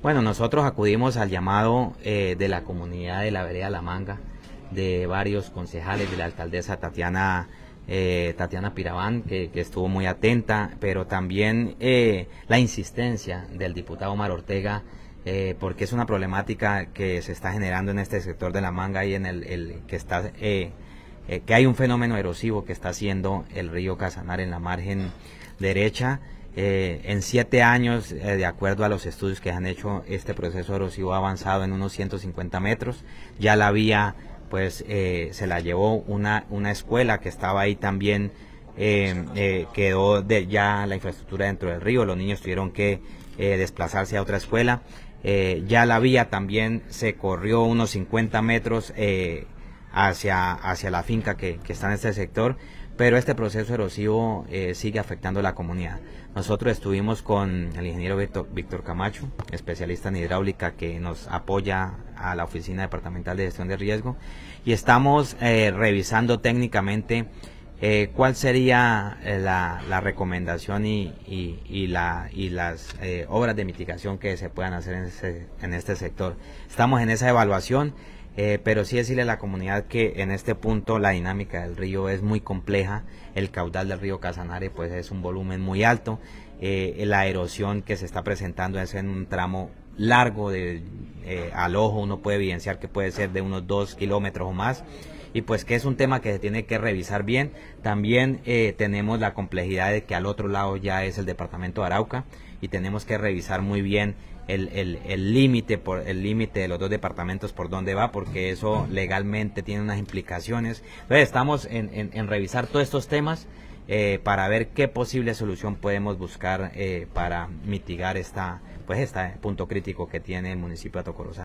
Bueno, nosotros acudimos al llamado eh, de la comunidad de la vereda La Manga, de varios concejales, de la alcaldesa Tatiana, eh, Tatiana Pirabán, que, estuvo muy atenta, pero también eh, la insistencia del diputado Omar Ortega, eh, porque es una problemática que se está generando en este sector de La Manga y en el, que está... que hay un fenómeno erosivo que está haciendo el río Casanar en la margen derecha eh, en siete años, eh, de acuerdo a los estudios que han hecho, este proceso erosivo ha avanzado en unos 150 metros. Ya la vía, pues, eh, se la llevó una, una escuela que estaba ahí también, quedó de, ya la infraestructura dentro del río, los niños tuvieron que desplazarse a otra escuela. ya la vía también se corrió unos 50 metros hacia, hacia la finca que, que está en este sector pero este proceso erosivo eh, sigue afectando a la comunidad. Nosotros estuvimos con el ingeniero Víctor, Camacho, especialista en hidráulica que nos apoya a la Oficina Departamental de Gestión de Riesgo, y estamos eh, revisando técnicamente eh, cuál sería la, recomendación y, las obras de mitigación que se puedan hacer en este sector. Estamos en esa evaluación eh, pero sí decirle a la comunidad que en este punto la dinámica del río es muy compleja, el caudal del río Casanare pues es un volumen muy alto, eh, la erosión que se está presentando es en un tramo largo eh, al ojo, uno puede evidenciar que puede ser de unos 2 kilómetros o más y pues que es un tema que se tiene que revisar bien. También eh, tenemos la complejidad de que al otro lado ya es el departamento de Arauca y tenemos que revisar muy bien el límite por el límite de los dos departamentos por dónde va porque eso legalmente tiene unas implicaciones entonces estamos en, revisar todos estos temas eh, para ver qué posible solución podemos buscar eh, para mitigar esta pues este punto crítico que tiene el municipio de Tocorosa.